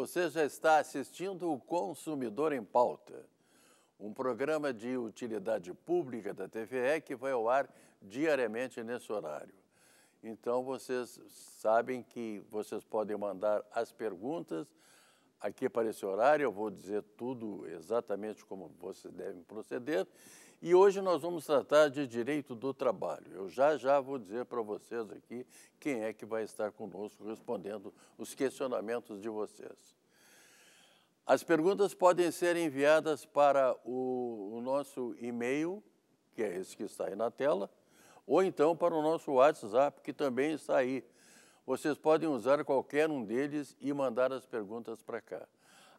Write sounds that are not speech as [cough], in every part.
Você já está assistindo o Consumidor em Pauta, um programa de utilidade pública da TVE que vai ao ar diariamente nesse horário. Então, vocês sabem que vocês podem mandar as perguntas aqui para esse horário. Eu vou dizer tudo exatamente como vocês devem proceder. E hoje nós vamos tratar de direito do trabalho. Eu já já vou dizer para vocês aqui quem é que vai estar conosco respondendo os questionamentos de vocês. As perguntas podem ser enviadas para o, o nosso e-mail, que é esse que está aí na tela, ou então para o nosso WhatsApp, que também está aí. Vocês podem usar qualquer um deles e mandar as perguntas para cá.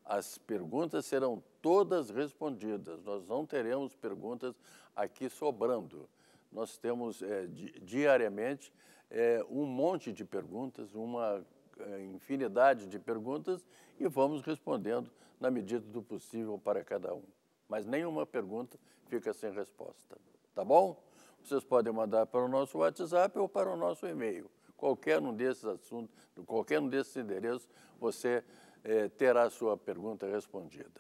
As perguntas serão todas respondidas. Nós não teremos perguntas aqui sobrando. Nós temos é, di diariamente é, um monte de perguntas, uma eh, infinidade de perguntas e vamos respondendo na medida do possível para cada um. Mas nenhuma pergunta fica sem resposta. Tá bom? Vocês podem mandar para o nosso WhatsApp ou para o nosso e-mail. Qualquer um desses assuntos, qualquer um desses endereços, você é, terá sua pergunta respondida.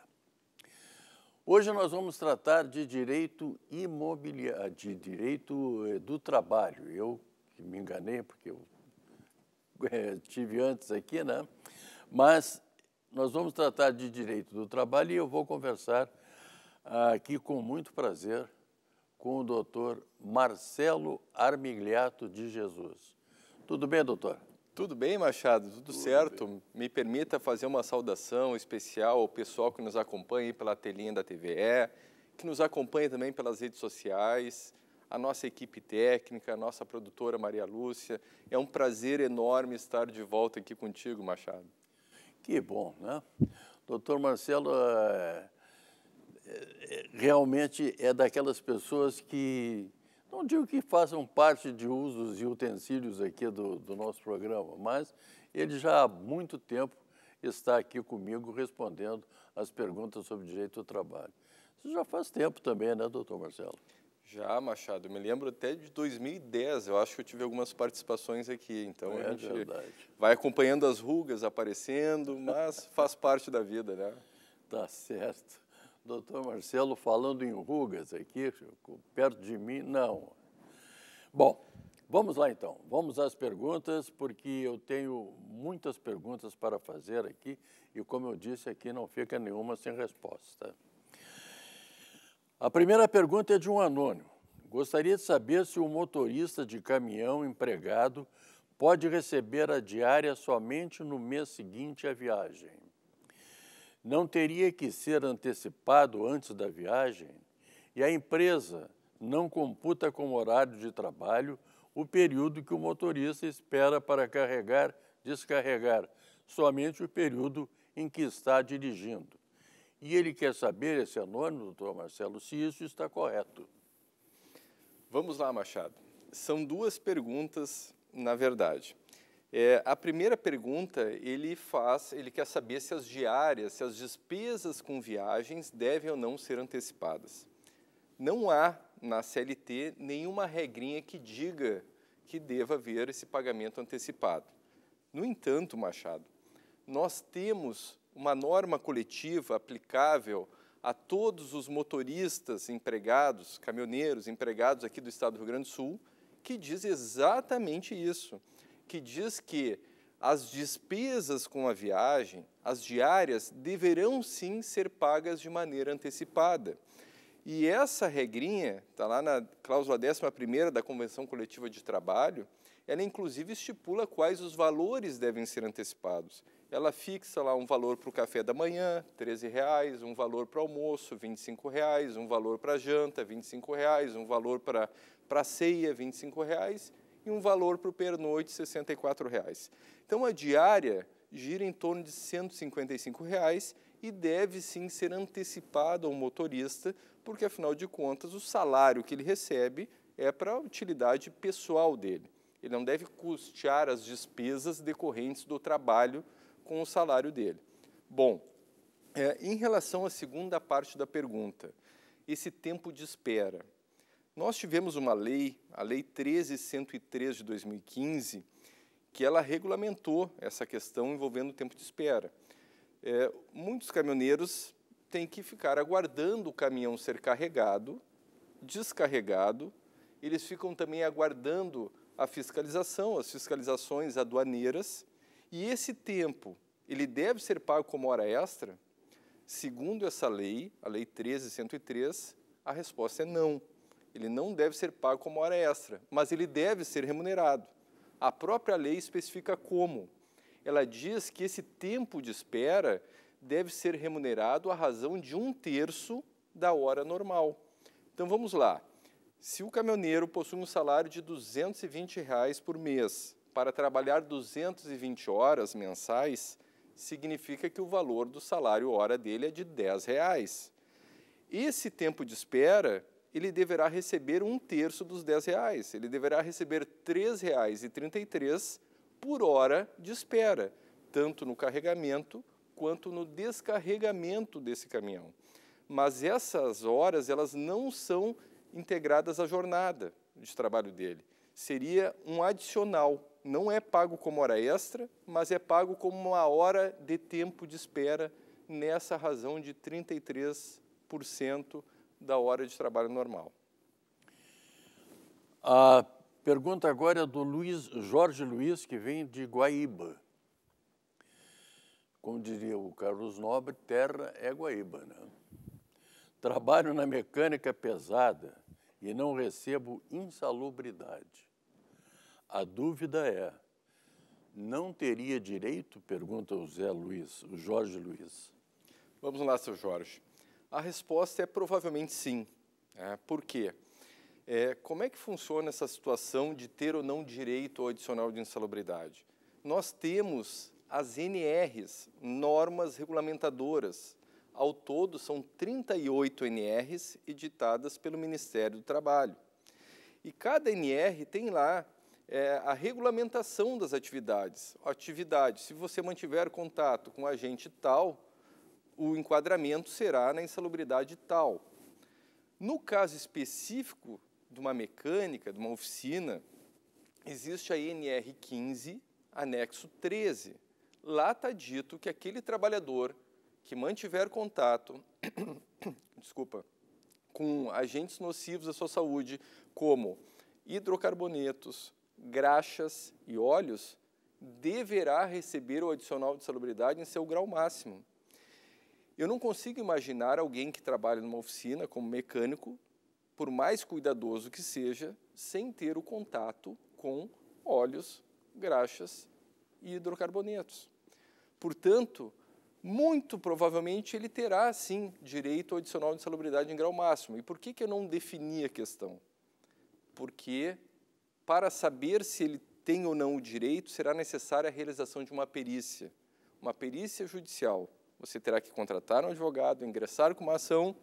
Hoje nós vamos tratar de direito imobiliário, ah, de direito eh, do trabalho. Eu me enganei porque eu é, [laughs] tive antes aqui, né? Mas nós vamos tratar de direito do trabalho e eu vou conversar ah, aqui com muito prazer com o doutor Marcelo Armigliato de Jesus. Tudo bem, doutor? Tudo bem, Machado? Tudo, Tudo certo? Bem. Me permita fazer uma saudação especial ao pessoal que nos acompanha pela telinha da TVE, que nos acompanha também pelas redes sociais, a nossa equipe técnica, a nossa produtora Maria Lúcia. É um prazer enorme estar de volta aqui contigo, Machado. Que bom, né? Doutor Marcelo é, é, é, realmente é daquelas pessoas que não digo que façam parte de usos e utensílios aqui do, do nosso programa, mas ele já há muito tempo está aqui comigo respondendo as perguntas sobre direito ao trabalho. Isso já faz tempo também, né, doutor Marcelo? Já, Machado. Eu me lembro até de 2010. Eu acho que eu tive algumas participações aqui. Então é a gente verdade. vai acompanhando as rugas aparecendo, mas faz parte da vida, né? Tá certo doutor Marcelo falando em rugas aqui, perto de mim, não. Bom, vamos lá então, vamos às perguntas, porque eu tenho muitas perguntas para fazer aqui e, como eu disse, aqui não fica nenhuma sem resposta. A primeira pergunta é de um anônimo. Gostaria de saber se o motorista de caminhão empregado pode receber a diária somente no mês seguinte à viagem não teria que ser antecipado antes da viagem e a empresa não computa como horário de trabalho o período que o motorista espera para carregar, descarregar, somente o período em que está dirigindo. E ele quer saber, esse anônimo, doutor Marcelo, se isso está correto. Vamos lá, Machado. São duas perguntas, na verdade. É, a primeira pergunta ele faz, ele quer saber se as diárias, se as despesas com viagens devem ou não ser antecipadas. Não há na CLT nenhuma regrinha que diga que deva haver esse pagamento antecipado. No entanto, Machado, nós temos uma norma coletiva aplicável a todos os motoristas empregados, caminhoneiros empregados aqui do Estado do Rio Grande do Sul, que diz exatamente isso que diz que as despesas com a viagem, as diárias, deverão sim ser pagas de maneira antecipada. E essa regrinha, está lá na cláusula 11 da Convenção Coletiva de Trabalho, ela inclusive estipula quais os valores devem ser antecipados. Ela fixa lá um valor para o café da manhã, 13 reais, um valor para o almoço, 25 reais, um valor para a janta, 25 reais, um valor para a ceia, 25 reais, e um valor para o pernoite de R$ 64,00. Então, a diária gira em torno de R$ 155,00 e deve sim ser antecipada ao motorista, porque afinal de contas o salário que ele recebe é para a utilidade pessoal dele. Ele não deve custear as despesas decorrentes do trabalho com o salário dele. Bom, é, em relação à segunda parte da pergunta, esse tempo de espera, nós tivemos uma lei, a Lei 13103 de 2015, que ela regulamentou essa questão envolvendo o tempo de espera. É, muitos caminhoneiros têm que ficar aguardando o caminhão ser carregado, descarregado, eles ficam também aguardando a fiscalização, as fiscalizações aduaneiras, e esse tempo, ele deve ser pago como hora extra? Segundo essa lei, a Lei 13103, a resposta é não. Ele não deve ser pago como hora extra, mas ele deve ser remunerado. A própria lei especifica como. Ela diz que esse tempo de espera deve ser remunerado à razão de um terço da hora normal. Então vamos lá. Se o caminhoneiro possui um salário de R$ 220 reais por mês para trabalhar 220 horas mensais, significa que o valor do salário hora dele é de R$ 10. Reais. Esse tempo de espera ele deverá receber um terço dos 10 reais. Ele deverá receber R$ 3,33 por hora de espera, tanto no carregamento quanto no descarregamento desse caminhão. Mas essas horas, elas não são integradas à jornada de trabalho dele. Seria um adicional, não é pago como hora extra, mas é pago como uma hora de tempo de espera nessa razão de 33% da hora de trabalho normal. A pergunta agora é do Luiz, Jorge Luiz, que vem de Guaíba. Como diria o Carlos Nobre, terra é Guaíba. Né? Trabalho na mecânica é pesada e não recebo insalubridade. A dúvida é, não teria direito? Pergunta o Zé Luiz, o Jorge Luiz. Vamos lá, seu Jorge. A resposta é provavelmente sim. É, por quê? É, como é que funciona essa situação de ter ou não direito ao adicional de insalubridade? Nós temos as NRs, normas regulamentadoras. Ao todo, são 38 NRs editadas pelo Ministério do Trabalho. E cada NR tem lá é, a regulamentação das atividades. Atividade, se você mantiver contato com agente tal, o enquadramento será na insalubridade tal. No caso específico de uma mecânica, de uma oficina, existe a INR 15, anexo 13. Lá está dito que aquele trabalhador que mantiver contato [coughs] desculpa, com agentes nocivos à sua saúde, como hidrocarbonetos, graxas e óleos, deverá receber o adicional de salubridade em seu grau máximo. Eu não consigo imaginar alguém que trabalha numa oficina como mecânico, por mais cuidadoso que seja, sem ter o contato com óleos, graxas e hidrocarbonetos. Portanto, muito provavelmente ele terá, sim, direito adicional de salubridade em grau máximo. E por que, que eu não defini a questão? Porque, para saber se ele tem ou não o direito, será necessária a realização de uma perícia, uma perícia judicial você terá que contratar um advogado, ingressar com uma ação.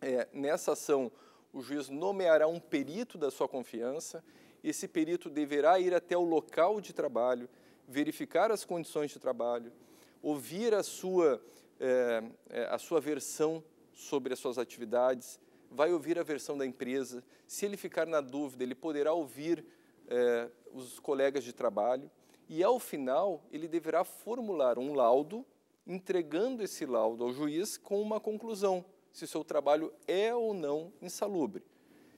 É, nessa ação, o juiz nomeará um perito da sua confiança. Esse perito deverá ir até o local de trabalho, verificar as condições de trabalho, ouvir a sua, é, é a sua versão sobre as suas atividades, vai ouvir a versão da empresa. Se ele ficar na dúvida, ele poderá ouvir é, os colegas de trabalho. E, ao final, ele deverá formular um laudo entregando esse laudo ao juiz com uma conclusão: se seu trabalho é ou não insalubre,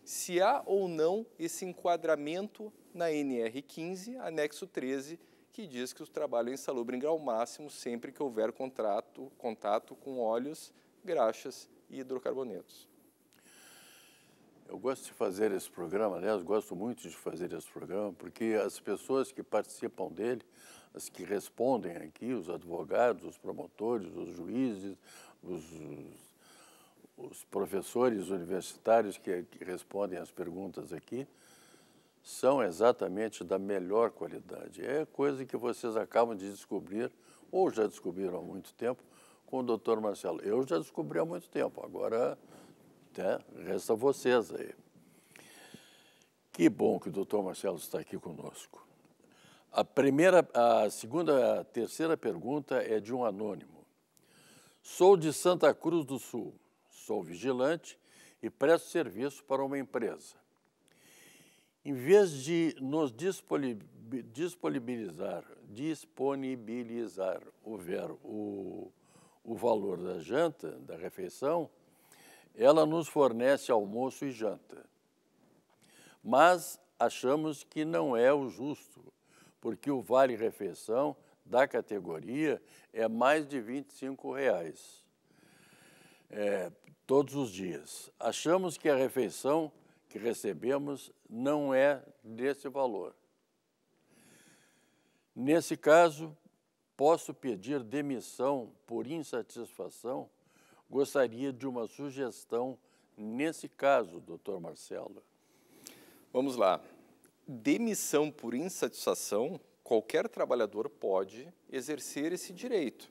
se há ou não esse enquadramento na NR 15, anexo 13, que diz que o trabalho é insalubre em grau máximo sempre que houver contrato, contato com óleos, graxas e hidrocarbonetos. Eu gosto de fazer esse programa, aliás, gosto muito de fazer esse programa, porque as pessoas que participam dele as que respondem aqui, os advogados, os promotores, os juízes, os, os professores universitários que, que respondem as perguntas aqui, são exatamente da melhor qualidade. É coisa que vocês acabam de descobrir, ou já descobriram há muito tempo, com o doutor Marcelo. Eu já descobri há muito tempo, agora né, resta vocês aí. Que bom que o doutor Marcelo está aqui conosco. A primeira, a segunda, a terceira pergunta é de um anônimo. Sou de Santa Cruz do Sul, sou vigilante e presto serviço para uma empresa. Em vez de nos disponibilizar, disponibilizar o, o, o valor da janta, da refeição, ela nos fornece almoço e janta. Mas achamos que não é o justo porque o vale-refeição da categoria é mais de R$ 25,00 é, todos os dias. Achamos que a refeição que recebemos não é desse valor. Nesse caso, posso pedir demissão por insatisfação? Gostaria de uma sugestão nesse caso, doutor Marcelo. Vamos lá demissão por insatisfação, qualquer trabalhador pode exercer esse direito.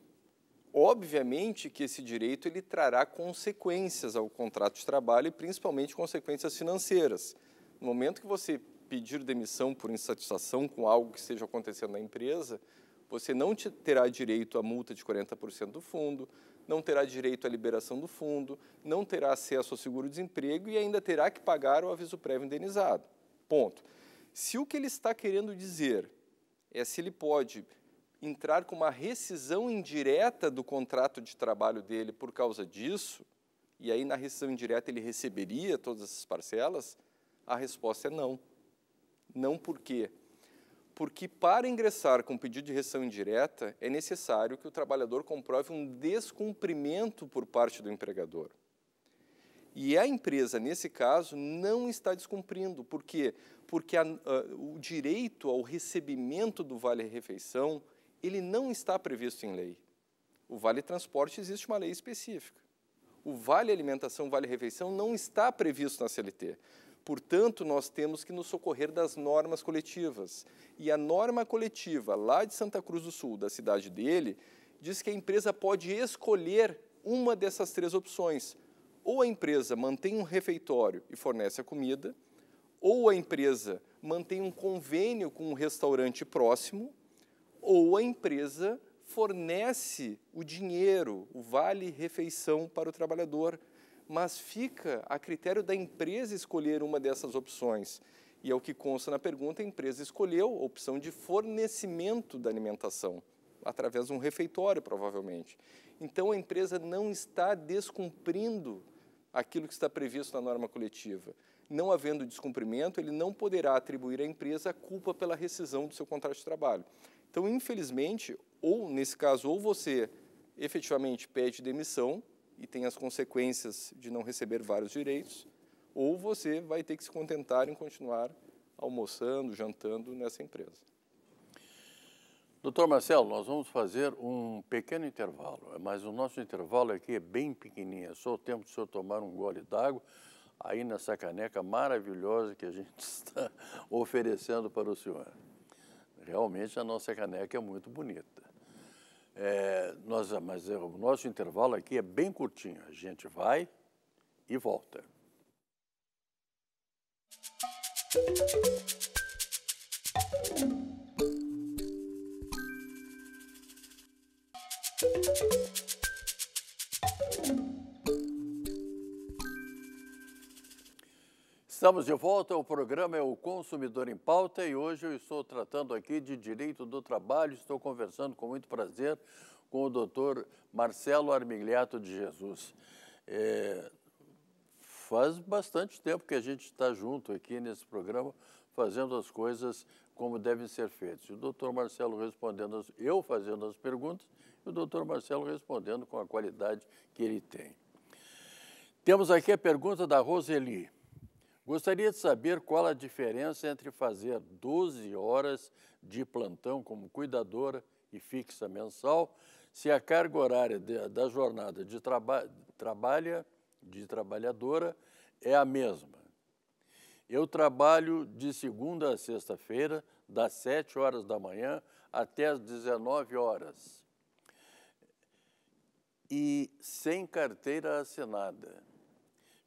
Obviamente que esse direito ele trará consequências ao contrato de trabalho e principalmente consequências financeiras. No momento que você pedir demissão por insatisfação com algo que esteja acontecendo na empresa, você não terá direito à multa de 40% do fundo, não terá direito à liberação do fundo, não terá acesso ao seguro-desemprego e ainda terá que pagar o aviso prévio indenizado. Ponto. Se o que ele está querendo dizer é se ele pode entrar com uma rescisão indireta do contrato de trabalho dele por causa disso, e aí na rescisão indireta ele receberia todas essas parcelas, a resposta é não. Não por quê? Porque para ingressar com pedido de rescisão indireta, é necessário que o trabalhador comprove um descumprimento por parte do empregador. E a empresa, nesse caso, não está descumprindo. Por quê? porque a, a, o direito ao recebimento do vale-refeição, ele não está previsto em lei. O vale-transporte existe uma lei específica. O vale-alimentação, vale-refeição não está previsto na CLT. Portanto, nós temos que nos socorrer das normas coletivas. E a norma coletiva, lá de Santa Cruz do Sul, da cidade dele, diz que a empresa pode escolher uma dessas três opções. Ou a empresa mantém um refeitório e fornece a comida, ou a empresa mantém um convênio com um restaurante próximo, ou a empresa fornece o dinheiro, o vale refeição para o trabalhador, mas fica a critério da empresa escolher uma dessas opções. E é o que consta na pergunta, a empresa escolheu a opção de fornecimento da alimentação, através de um refeitório, provavelmente. Então a empresa não está descumprindo aquilo que está previsto na norma coletiva não havendo descumprimento, ele não poderá atribuir à empresa a culpa pela rescisão do seu contrato de trabalho. Então, infelizmente, ou nesse caso, ou você efetivamente pede demissão e tem as consequências de não receber vários direitos, ou você vai ter que se contentar em continuar almoçando, jantando nessa empresa. Doutor Marcelo, nós vamos fazer um pequeno intervalo, mas o nosso intervalo aqui é bem pequenininho, é só o tempo de senhor tomar um gole d'água aí nessa caneca maravilhosa que a gente [laughs] está oferecendo para o senhor. Realmente a nossa caneca é muito bonita. É, nós, mas é, o nosso intervalo aqui é bem curtinho. A gente vai e volta. Música Estamos de volta, o programa é o Consumidor em Pauta e hoje eu estou tratando aqui de direito do trabalho, estou conversando com muito prazer com o doutor Marcelo Armigliato de Jesus. É, faz bastante tempo que a gente está junto aqui nesse programa, fazendo as coisas como devem ser feitas. O doutor Marcelo respondendo, as, eu fazendo as perguntas e o doutor Marcelo respondendo com a qualidade que ele tem. Temos aqui a pergunta da Roseli. Gostaria de saber qual a diferença entre fazer 12 horas de plantão como cuidadora e fixa mensal, se a carga horária de, da jornada de, traba, trabalha, de trabalhadora é a mesma. Eu trabalho de segunda a sexta-feira, das 7 horas da manhã até as 19 horas. E sem carteira assinada.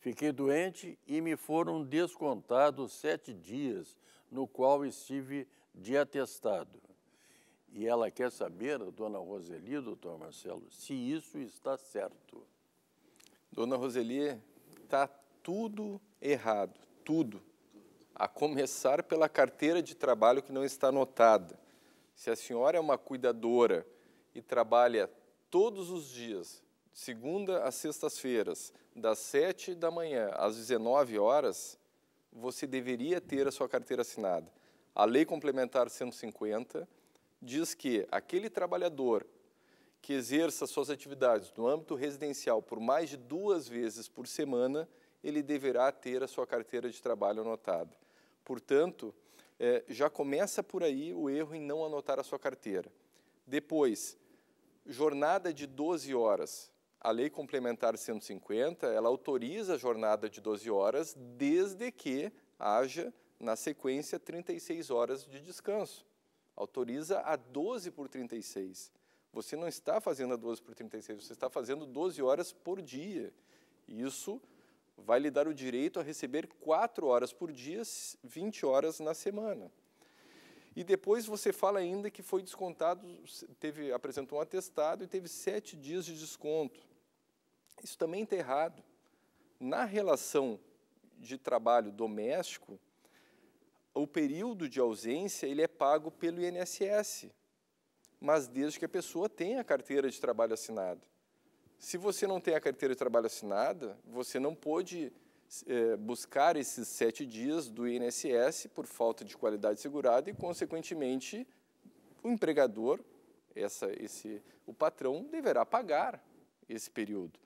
Fiquei doente e me foram descontados sete dias, no qual estive de atestado. E ela quer saber, dona Roseli, doutor Marcelo, se isso está certo. Dona Roseli, está tudo errado, tudo. A começar pela carteira de trabalho que não está anotada. Se a senhora é uma cuidadora e trabalha todos os dias, segunda a sextas-feiras, das 7 da manhã às 19 horas, você deveria ter a sua carteira assinada. A Lei Complementar 150 diz que aquele trabalhador que exerça suas atividades no âmbito residencial por mais de duas vezes por semana, ele deverá ter a sua carteira de trabalho anotada. Portanto, é, já começa por aí o erro em não anotar a sua carteira. Depois, jornada de 12 horas a Lei Complementar 150, ela autoriza a jornada de 12 horas desde que haja, na sequência, 36 horas de descanso. Autoriza a 12 por 36. Você não está fazendo a 12 por 36, você está fazendo 12 horas por dia. Isso vai lhe dar o direito a receber 4 horas por dia, 20 horas na semana. E depois você fala ainda que foi descontado, teve apresentou um atestado e teve sete dias de desconto. Isso também está errado. Na relação de trabalho doméstico, o período de ausência ele é pago pelo INSS, mas desde que a pessoa tenha a carteira de trabalho assinada. Se você não tem a carteira de trabalho assinada, você não pode é, buscar esses sete dias do INSS por falta de qualidade segurada e, consequentemente, o empregador, essa, esse, o patrão, deverá pagar esse período.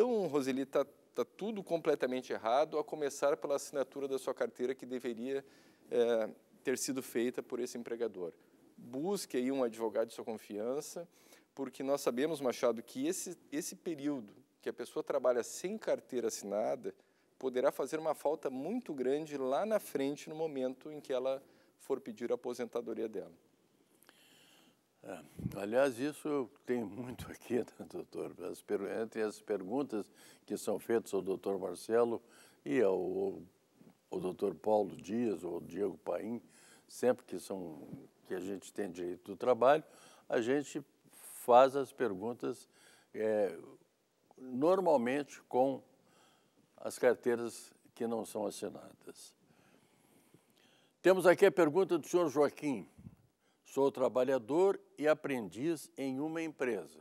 Então, Roseli, está tá tudo completamente errado, a começar pela assinatura da sua carteira que deveria é, ter sido feita por esse empregador. Busque aí um advogado de sua confiança, porque nós sabemos, Machado, que esse, esse período que a pessoa trabalha sem carteira assinada poderá fazer uma falta muito grande lá na frente, no momento em que ela for pedir a aposentadoria dela. É, aliás, isso tem muito aqui, né, doutor? As, entre as perguntas que são feitas ao doutor Marcelo e ao, ao doutor Paulo Dias ou Diego Paim, sempre que, são, que a gente tem direito do trabalho, a gente faz as perguntas é, normalmente com as carteiras que não são assinadas. Temos aqui a pergunta do senhor Joaquim. Sou trabalhador e aprendiz em uma empresa.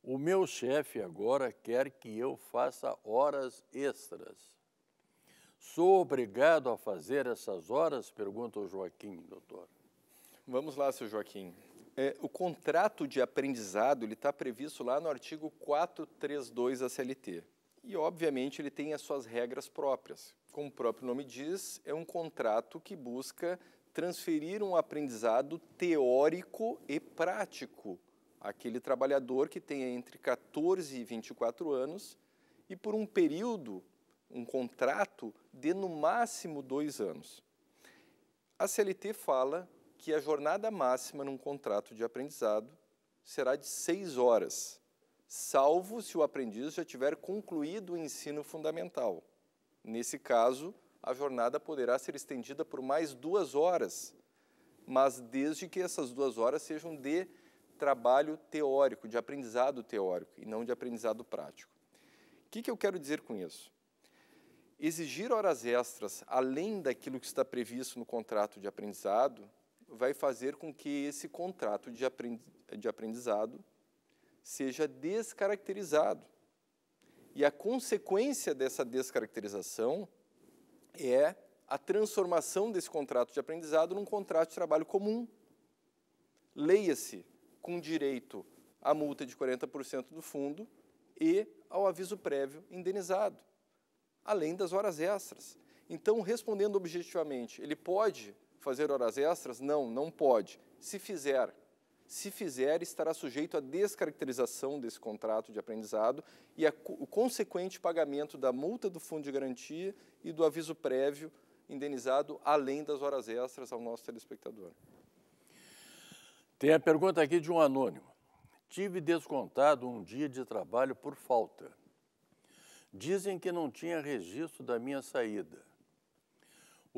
O meu chefe agora quer que eu faça horas extras. Sou obrigado a fazer essas horas? Pergunta o Joaquim, doutor. Vamos lá, seu Joaquim. É, o contrato de aprendizado ele está previsto lá no artigo 432 da CLT. E, obviamente, ele tem as suas regras próprias. Como o próprio nome diz, é um contrato que busca transferir um aprendizado teórico e prático àquele trabalhador que tenha entre 14 e 24 anos e por um período, um contrato de no máximo dois anos. A CLT fala que a jornada máxima num contrato de aprendizado será de seis horas, salvo se o aprendiz já tiver concluído o ensino fundamental. Nesse caso, a jornada poderá ser estendida por mais duas horas, mas desde que essas duas horas sejam de trabalho teórico, de aprendizado teórico e não de aprendizado prático. O que, que eu quero dizer com isso? Exigir horas extras além daquilo que está previsto no contrato de aprendizado vai fazer com que esse contrato de, de aprendizado seja descaracterizado. E a consequência dessa descaracterização é a transformação desse contrato de aprendizado num contrato de trabalho comum. Leia-se com direito à multa de 40% do fundo e ao aviso prévio indenizado, além das horas extras. Então, respondendo objetivamente, ele pode fazer horas extras? Não, não pode. Se fizer, se fizer, estará sujeito à descaracterização desse contrato de aprendizado e ao o consequente pagamento da multa do fundo de garantia e do aviso prévio indenizado além das horas extras ao nosso telespectador. Tem a pergunta aqui de um anônimo. Tive descontado um dia de trabalho por falta. Dizem que não tinha registro da minha saída.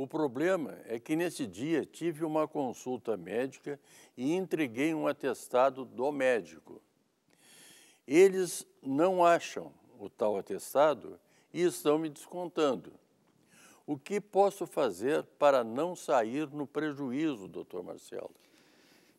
O problema é que nesse dia tive uma consulta médica e entreguei um atestado do médico. Eles não acham o tal atestado e estão me descontando. O que posso fazer para não sair no prejuízo, doutor Marcelo?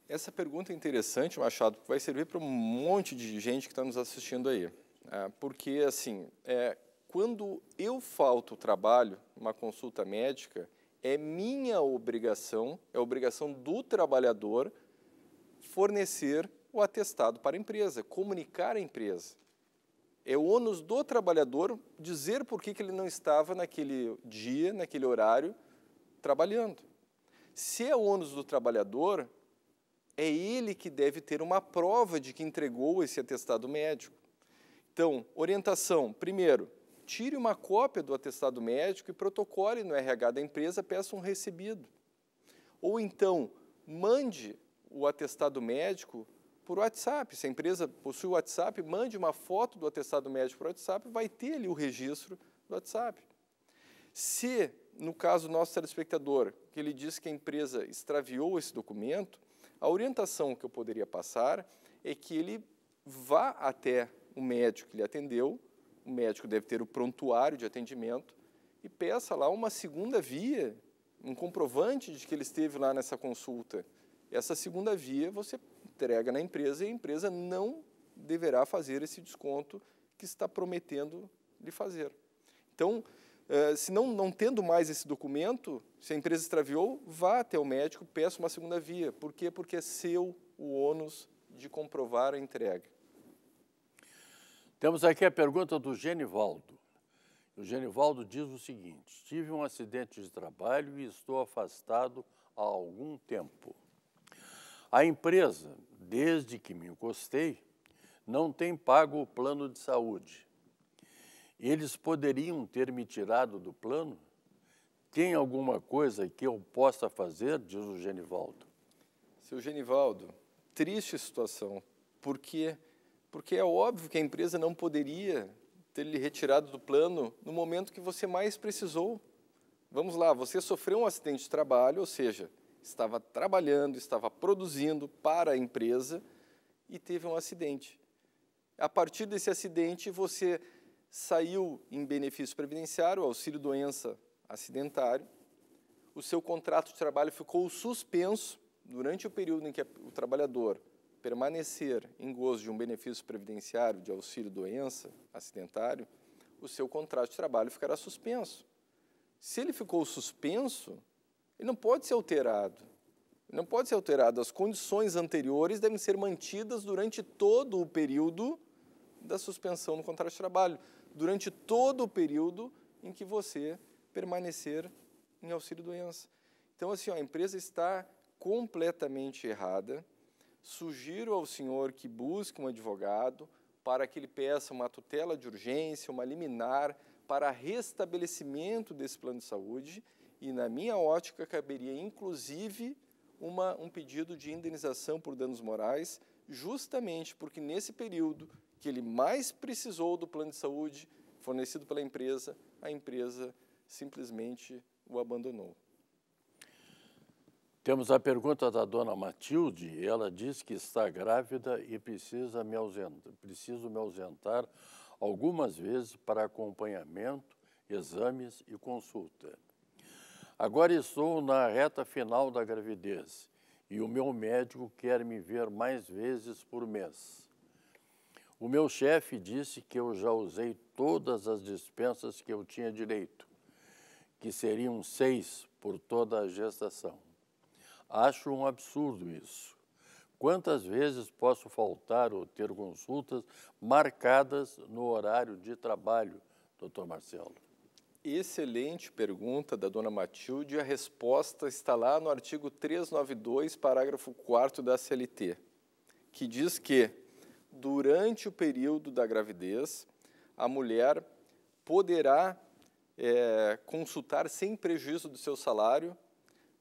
Essa pergunta é interessante, Machado, porque vai servir para um monte de gente que está nos assistindo aí. É, porque, assim, é, quando eu falto o trabalho, uma consulta médica, é minha obrigação, é obrigação do trabalhador fornecer o atestado para a empresa, comunicar à empresa. É o ônus do trabalhador dizer por que, que ele não estava naquele dia, naquele horário, trabalhando. Se é o ônus do trabalhador, é ele que deve ter uma prova de que entregou esse atestado médico. Então, orientação: primeiro, tire uma cópia do atestado médico e protocole no RH da empresa, peça um recebido. Ou então, mande o atestado médico por WhatsApp. Se a empresa possui o WhatsApp, mande uma foto do atestado médico por WhatsApp, vai ter ali o registro do WhatsApp. Se, no caso do nosso telespectador, que ele diz que a empresa extraviou esse documento, a orientação que eu poderia passar é que ele vá até o médico que lhe atendeu, o médico deve ter o prontuário de atendimento e peça lá uma segunda via, um comprovante de que ele esteve lá nessa consulta. Essa segunda via você entrega na empresa e a empresa não deverá fazer esse desconto que está prometendo lhe fazer. Então, eh, se não, não tendo mais esse documento, se a empresa extraviou, vá até o médico, peça uma segunda via. Por quê? Porque é seu o ônus de comprovar a entrega. Temos aqui a pergunta do Genivaldo. O Genivaldo diz o seguinte: tive um acidente de trabalho e estou afastado há algum tempo. A empresa, desde que me encostei, não tem pago o plano de saúde. Eles poderiam ter me tirado do plano? Tem alguma coisa que eu possa fazer? Diz o Genivaldo. Seu Genivaldo, triste situação, porque porque é óbvio que a empresa não poderia ter lhe retirado do plano no momento que você mais precisou. Vamos lá, você sofreu um acidente de trabalho, ou seja, estava trabalhando, estava produzindo para a empresa e teve um acidente. A partir desse acidente, você saiu em benefício previdenciário, auxílio doença acidentário. O seu contrato de trabalho ficou suspenso durante o período em que o trabalhador permanecer em gozo de um benefício previdenciário de auxílio-doença acidentário, o seu contrato de trabalho ficará suspenso. Se ele ficou suspenso, ele não pode ser alterado. Ele não pode ser alterado. As condições anteriores devem ser mantidas durante todo o período da suspensão do contrato de trabalho, durante todo o período em que você permanecer em auxílio-doença. Então, assim, ó, a empresa está completamente errada. Sugiro ao senhor que busque um advogado para que ele peça uma tutela de urgência, uma liminar para restabelecimento desse plano de saúde e, na minha ótica, caberia inclusive uma, um pedido de indenização por danos morais, justamente porque nesse período que ele mais precisou do plano de saúde fornecido pela empresa, a empresa simplesmente o abandonou. Temos a pergunta da dona Matilde. Ela diz que está grávida e precisa me ausentar, preciso me ausentar algumas vezes para acompanhamento, exames e consulta. Agora estou na reta final da gravidez e o meu médico quer me ver mais vezes por mês. O meu chefe disse que eu já usei todas as dispensas que eu tinha direito, que seriam seis por toda a gestação. Acho um absurdo isso. Quantas vezes posso faltar ou ter consultas marcadas no horário de trabalho, doutor Marcelo? Excelente pergunta da dona Matilde. A resposta está lá no artigo 392, parágrafo 4 da CLT, que diz que, durante o período da gravidez, a mulher poderá é, consultar sem prejuízo do seu salário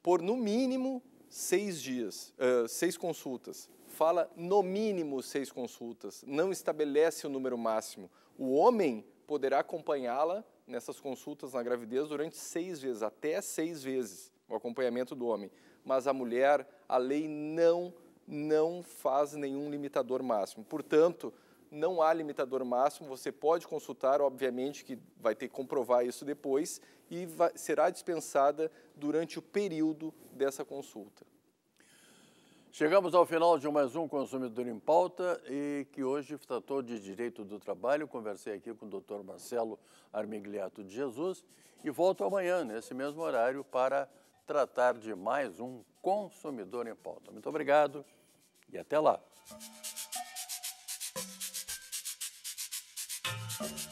por, no mínimo, seis dias, uh, seis consultas. Fala no mínimo seis consultas, não estabelece o número máximo. O homem poderá acompanhá-la nessas consultas na gravidez durante seis vezes, até seis vezes, o acompanhamento do homem. Mas a mulher, a lei não, não faz nenhum limitador máximo. Portanto, não há limitador máximo, você pode consultar, obviamente que vai ter que comprovar isso depois, e vai, será dispensada durante o período dessa consulta. Chegamos ao final de mais um Consumidor em Pauta e que hoje tratou de direito do trabalho. Conversei aqui com o doutor Marcelo Armigliato de Jesus e volto amanhã, nesse mesmo horário, para tratar de mais um Consumidor em Pauta. Muito obrigado e até lá. Thank you.